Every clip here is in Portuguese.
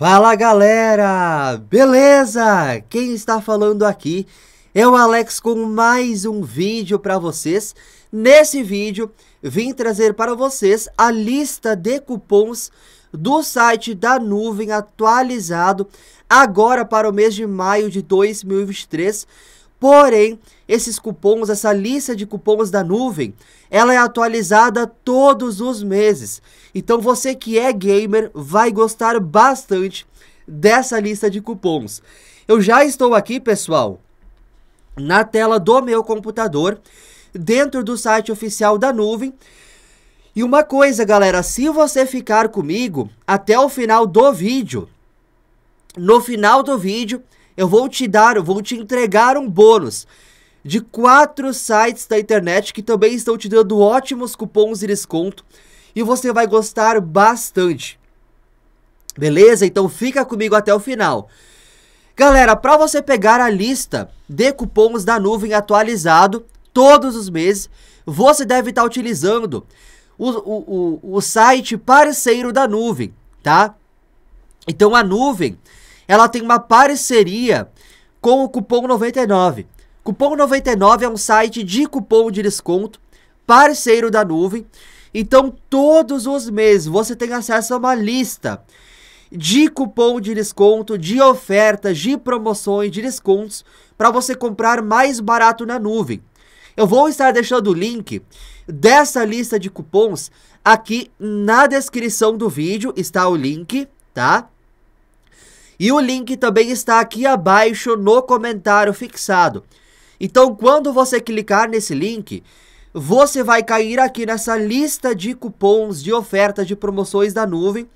Fala galera, beleza? Quem está falando aqui é o Alex com mais um vídeo para vocês. Nesse vídeo, vim trazer para vocês a lista de cupons do site da nuvem atualizado agora para o mês de maio de 2023. Porém, esses cupons, essa lista de cupons da nuvem, ela é atualizada todos os meses. Então você que é gamer vai gostar bastante dessa lista de cupons. Eu já estou aqui, pessoal, na tela do meu computador, dentro do site oficial da nuvem. E uma coisa, galera, se você ficar comigo até o final do vídeo, no final do vídeo eu vou te dar, eu vou te entregar um bônus de quatro sites da internet que também estão te dando ótimos cupons de desconto e você vai gostar bastante. Beleza? Então fica comigo até o final. Galera, para você pegar a lista de cupons da nuvem atualizado todos os meses, você deve estar tá utilizando o, o, o, o site parceiro da nuvem, tá? Então a nuvem ela tem uma parceria com o Cupom 99. Cupom 99 é um site de cupom de desconto, parceiro da nuvem. Então, todos os meses você tem acesso a uma lista de cupom de desconto, de ofertas, de promoções, de descontos para você comprar mais barato na nuvem. Eu vou estar deixando o link dessa lista de cupons aqui na descrição do vídeo, está o link, tá? E o link também está aqui abaixo no comentário fixado. Então, quando você clicar nesse link, você vai cair aqui nessa lista de cupons de ofertas de promoções da nuvem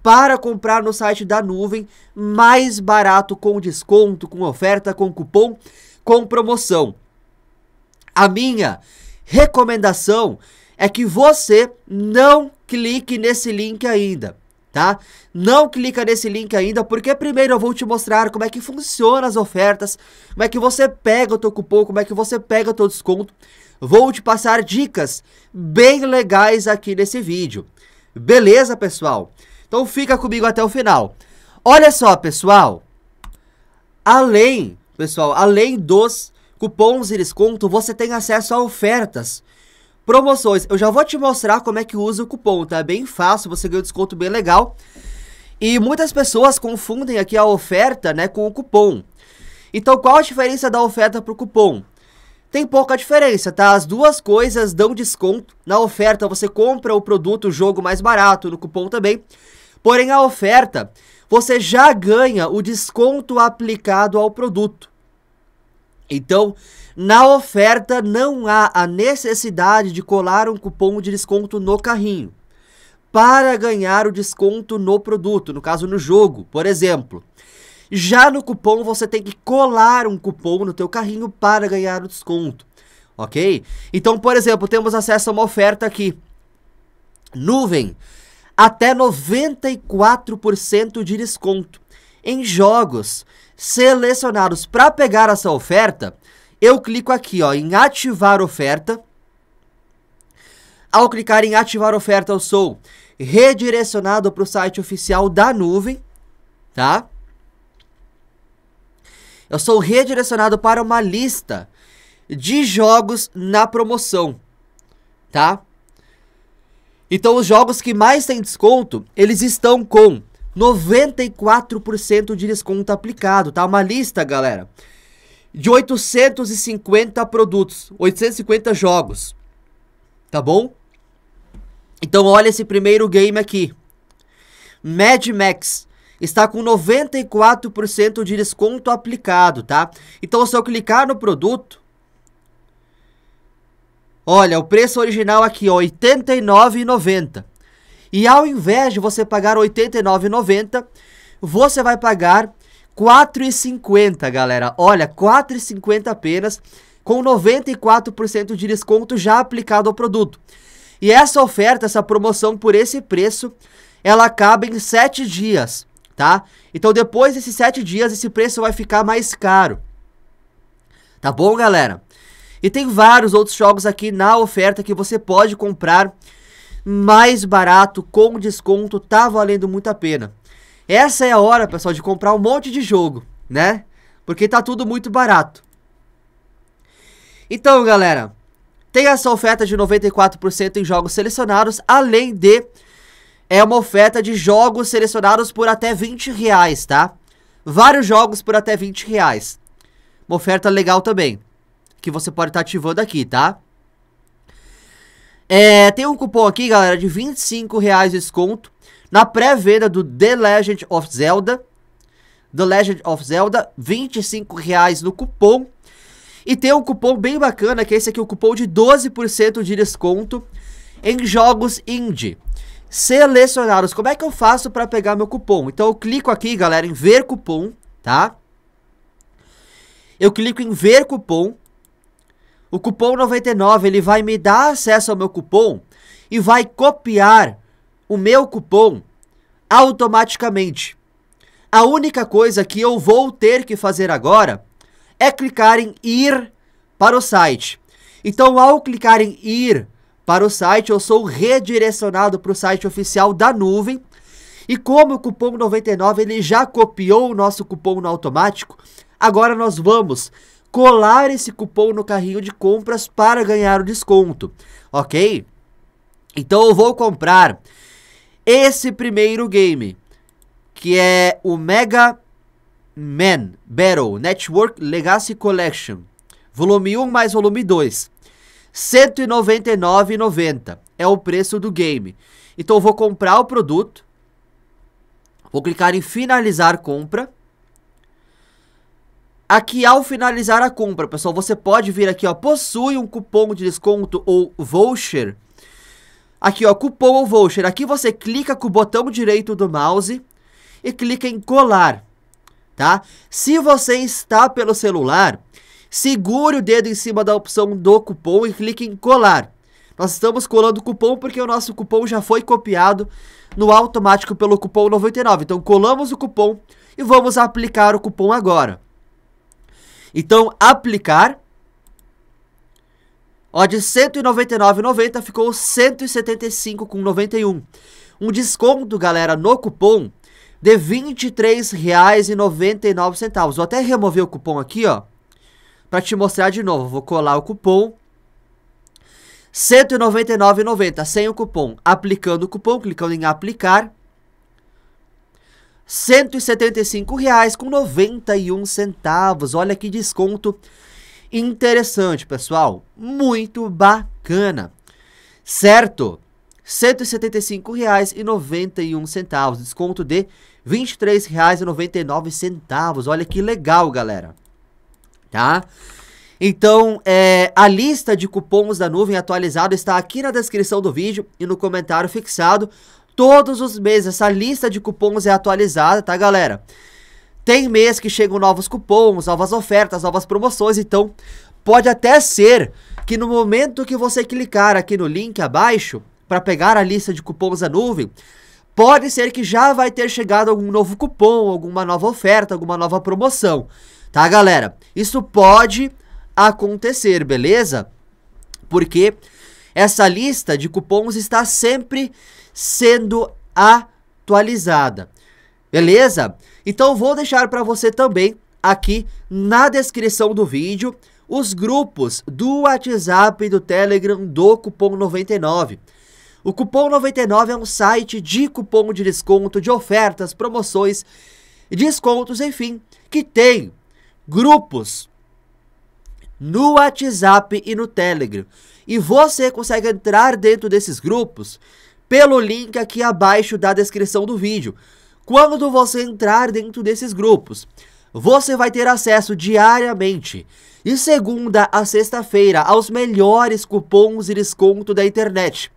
para comprar no site da nuvem mais barato com desconto, com oferta, com cupom, com promoção. A minha recomendação é que você não clique nesse link ainda tá? Não clica nesse link ainda, porque primeiro eu vou te mostrar como é que funciona as ofertas, como é que você pega o teu cupom, como é que você pega o teu desconto. Vou te passar dicas bem legais aqui nesse vídeo. Beleza, pessoal? Então fica comigo até o final. Olha só, pessoal. Além, pessoal, além dos cupons e desconto, você tem acesso a ofertas promoções. Eu já vou te mostrar como é que usa o cupom, tá? É bem fácil, você ganha um desconto bem legal. E muitas pessoas confundem aqui a oferta, né, com o cupom. Então, qual a diferença da oferta para o cupom? Tem pouca diferença, tá? As duas coisas dão desconto. Na oferta você compra o produto, o jogo mais barato, no cupom também. Porém, a oferta, você já ganha o desconto aplicado ao produto. Então, na oferta não há a necessidade de colar um cupom de desconto no carrinho para ganhar o desconto no produto, no caso no jogo, por exemplo. Já no cupom você tem que colar um cupom no teu carrinho para ganhar o desconto, ok? Então, por exemplo, temos acesso a uma oferta aqui. Nuvem, até 94% de desconto em jogos selecionados para pegar essa oferta eu clico aqui ó, em ativar oferta. Ao clicar em ativar oferta, eu sou redirecionado para o site oficial da nuvem, tá? Eu sou redirecionado para uma lista de jogos na promoção, tá? Então os jogos que mais têm desconto, eles estão com 94% de desconto aplicado, tá? Uma lista, galera de 850 produtos, 850 jogos. Tá bom? Então olha esse primeiro game aqui. Mad Max está com 94% de desconto aplicado, tá? Então se eu clicar no produto, olha, o preço original aqui, ó, 89,90. E ao invés de você pagar 89,90, você vai pagar 4,50, galera. Olha, 4,50 apenas, com 94% de desconto já aplicado ao produto. E essa oferta, essa promoção por esse preço, ela acaba em 7 dias, tá? Então depois desses 7 dias, esse preço vai ficar mais caro. Tá bom, galera? E tem vários outros jogos aqui na oferta que você pode comprar mais barato, com desconto, tá valendo muito a pena. Essa é a hora, pessoal, de comprar um monte de jogo, né? Porque tá tudo muito barato. Então, galera, tem essa oferta de 94% em jogos selecionados, além de é uma oferta de jogos selecionados por até 20 reais, tá? Vários jogos por até 20 reais. Uma oferta legal também, que você pode estar tá ativando aqui, tá? É, tem um cupom aqui, galera, de 25 reais de desconto na pré-venda do The Legend of Zelda, The Legend of Zelda, 25 reais no cupom. E tem um cupom bem bacana, que é esse aqui, o um cupom de 12% de desconto em jogos indie. Selecionados. Como é que eu faço para pegar meu cupom? Então eu clico aqui, galera, em ver cupom, tá? Eu clico em ver cupom. O cupom 99, ele vai me dar acesso ao meu cupom e vai copiar o meu cupom automaticamente. A única coisa que eu vou ter que fazer agora é clicar em ir para o site. Então, ao clicar em ir para o site, eu sou redirecionado para o site oficial da nuvem. E como o cupom 99 ele já copiou o nosso cupom no automático, agora nós vamos colar esse cupom no carrinho de compras para ganhar o desconto, ok? Então eu vou comprar esse primeiro game, que é o Mega Man Battle Network Legacy Collection, volume 1 mais volume 2. R$ 199,90 é o preço do game. Então eu vou comprar o produto, vou clicar em finalizar compra. Aqui ao finalizar a compra, pessoal, você pode vir aqui, ó, possui um cupom de desconto ou voucher Aqui, ó, cupom ou voucher. Aqui você clica com o botão direito do mouse e clica em colar, tá? Se você está pelo celular, segure o dedo em cima da opção do cupom e clique em colar. Nós estamos colando o cupom porque o nosso cupom já foi copiado no automático pelo cupom 99. Então colamos o cupom e vamos aplicar o cupom agora. Então aplicar Ó, de 199,90 ficou 175,91. Um desconto, galera, no cupom de R$ 23,99. Vou até remover o cupom aqui, ó, para te mostrar de novo. Vou colar o cupom 199,90 sem o cupom, aplicando o cupom, clicando em aplicar. R$ 175,91. Olha que desconto interessante, pessoal. Muito bacana. Certo? R$ 175,91, desconto de R$ 23,99. Olha que legal, galera. Tá? Então, é, a lista de cupons da nuvem atualizado está aqui na descrição do vídeo e no comentário fixado. Todos os meses, essa lista de cupons é atualizada, tá, galera? Tem mês que chegam novos cupons, novas ofertas, novas promoções, então pode até ser que no momento que você clicar aqui no link abaixo para pegar a lista de cupons da nuvem, pode ser que já vai ter chegado algum novo cupom, alguma nova oferta, alguma nova promoção, tá galera? Isso pode acontecer, beleza? Porque essa lista de cupons está sempre sendo atualizada. Beleza? Então vou deixar para você também aqui na descrição do vídeo os grupos do WhatsApp e do Telegram do Cupom 99. O Cupom 99 é um site de cupom de desconto, de ofertas, promoções, descontos, enfim, que tem grupos no WhatsApp e no Telegram. E você consegue entrar dentro desses grupos pelo link aqui abaixo da descrição do vídeo. Quando você entrar dentro desses grupos, você vai ter acesso diariamente, de segunda a sexta-feira, aos melhores cupons e desconto da internet.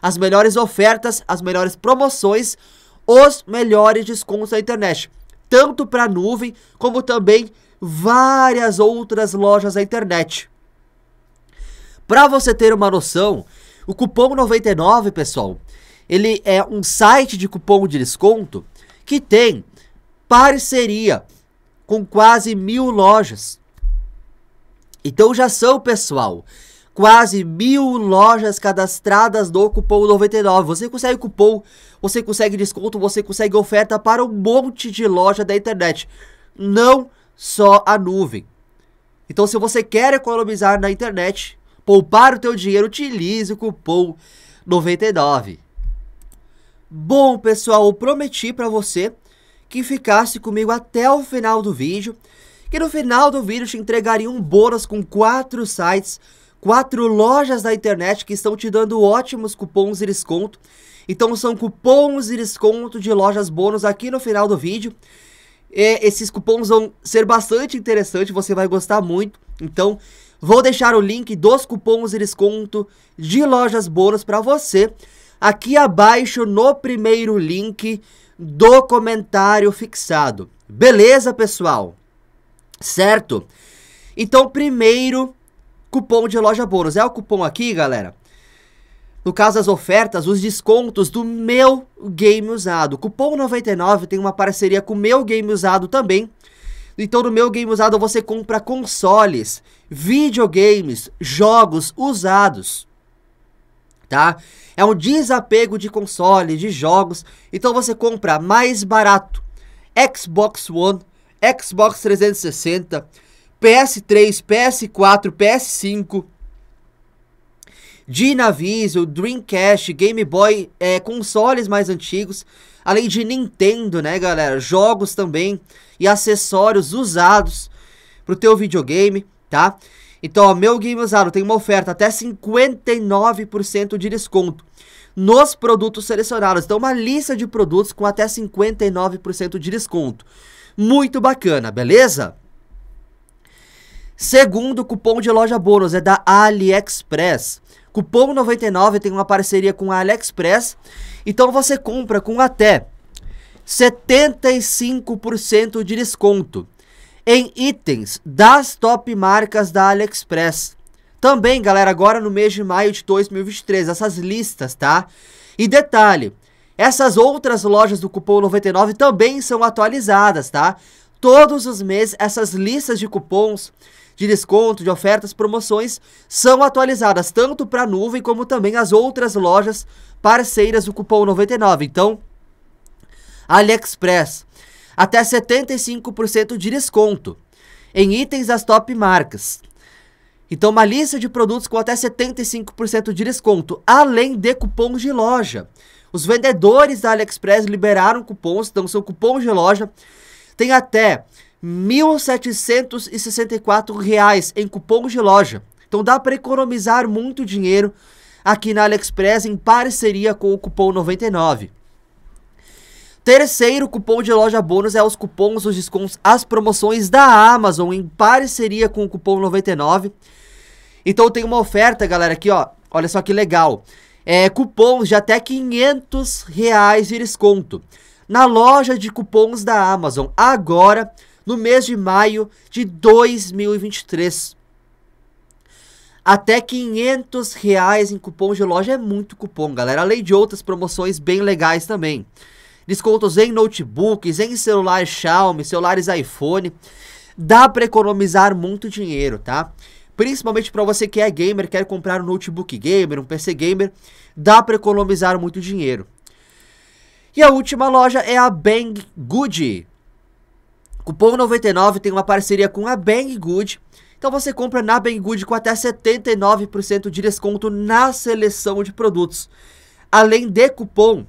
As melhores ofertas, as melhores promoções, os melhores descontos da internet, tanto para a nuvem como também várias outras lojas da internet. Para você ter uma noção, o cupom 99, pessoal, ele é um site de cupom de desconto que tem parceria com quase mil lojas. Então já são, pessoal, quase mil lojas cadastradas no cupom 99. Você consegue cupom, você consegue desconto, você consegue oferta para um monte de loja da internet. Não só a nuvem. Então se você quer economizar na internet, poupar o teu dinheiro, utilize o cupom 99. Bom, pessoal, eu prometi para você que ficasse comigo até o final do vídeo, que no final do vídeo te entregaria um bônus com quatro sites, quatro lojas da internet que estão te dando ótimos cupons e desconto. Então são cupons e desconto de lojas bônus aqui no final do vídeo. E é, esses cupons vão ser bastante interessantes, você vai gostar muito. Então, vou deixar o link dos cupons e desconto de lojas bônus para você aqui abaixo no primeiro link do comentário fixado. Beleza, pessoal? Certo? Então, primeiro cupom de loja bônus. É o cupom aqui, galera. No caso das ofertas, os descontos do meu game usado. Cupom 99 tem uma parceria com o meu game usado também. Então no meu game usado você compra consoles, videogames, jogos usados tá? É um desapego de console, de jogos. Então você compra mais barato Xbox One, Xbox 360, PS3, PS4, PS5, Dynavision, Dreamcast, Game Boy, é, consoles mais antigos, além de Nintendo, né, galera? Jogos também e acessórios usados pro teu videogame, tá? Então, ó, meu game usado tem uma oferta até 59% de desconto nos produtos selecionados. Então, uma lista de produtos com até 59% de desconto. Muito bacana, beleza? Segundo cupom de loja bônus é da AliExpress. Cupom 99 tem uma parceria com a AliExpress. Então você compra com até 75% de desconto em itens das top marcas da AliExpress. Também, galera, agora no mês de maio de 2023, essas listas, tá? E detalhe, essas outras lojas do cupom 99 também são atualizadas, tá? Todos os meses, essas listas de cupons de desconto, de ofertas, promoções são atualizadas tanto para a nuvem como também as outras lojas parceiras do cupom 99. Então, AliExpress, até 75% de desconto em itens das top marcas. Então, uma lista de produtos com até 75% de desconto, além de cupons de loja. Os vendedores da AliExpress liberaram cupons, então são cupons de loja. Tem até R$ 1.764 em cupons de loja. Então dá para economizar muito dinheiro aqui na AliExpress em parceria com o cupom 99. Terceiro cupom de loja bônus é os cupons, os descontos, as promoções da Amazon em parceria com o cupom 99. Então tem uma oferta, galera, aqui ó, olha só que legal. É, cupons de até 500 reais de desconto. Na loja de cupons da Amazon, agora, no mês de maio de 2023. Até 500 reais em cupom de loja é muito cupom, galera. Além de outras promoções bem legais também descontos em notebooks, em celulares Xiaomi, celulares iPhone. Dá para economizar muito dinheiro, tá? Principalmente para você que é gamer, quer comprar um notebook gamer, um PC gamer, dá para economizar muito dinheiro. E a última loja é a Banggood. Cupom 99 tem uma parceria com a Banggood, Então você compra na Banggood com até 79% de desconto na seleção de produtos. Além de cupom,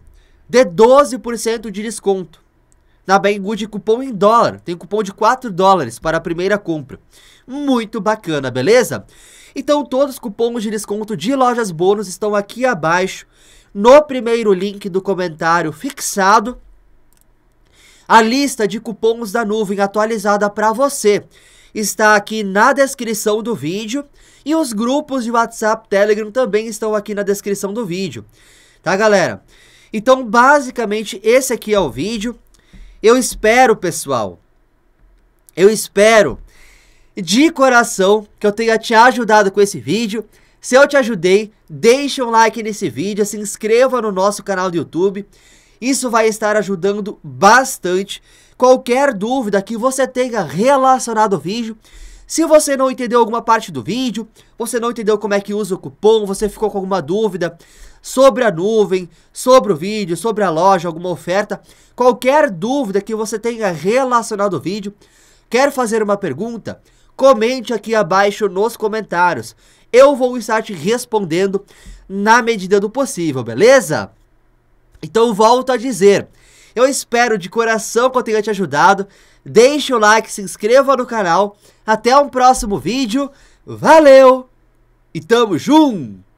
dê 12% de desconto. Na Banggood, cupom em dólar. Tem cupom de 4 dólares para a primeira compra. Muito bacana, beleza? Então todos os cupons de desconto de lojas bônus estão aqui abaixo, no primeiro link do comentário fixado. A lista de cupons da nuvem atualizada para você está aqui na descrição do vídeo e os grupos de WhatsApp, Telegram também estão aqui na descrição do vídeo. Tá, galera? Então, basicamente, esse aqui é o vídeo. Eu espero, pessoal, eu espero de coração que eu tenha te ajudado com esse vídeo. Se eu te ajudei, deixe um like nesse vídeo, se inscreva no nosso canal do YouTube. Isso vai estar ajudando bastante. Qualquer dúvida que você tenha relacionado ao vídeo, se você não entendeu alguma parte do vídeo, você não entendeu como é que usa o cupom, você ficou com alguma dúvida sobre a nuvem, sobre o vídeo, sobre a loja, alguma oferta, qualquer dúvida que você tenha relacionado ao vídeo, quer fazer uma pergunta, comente aqui abaixo nos comentários. Eu vou estar te respondendo na medida do possível, beleza? Então volto a dizer, eu espero de coração que eu tenha te ajudado. Deixe o like, se inscreva no canal. Até um próximo vídeo. Valeu e tamo junto!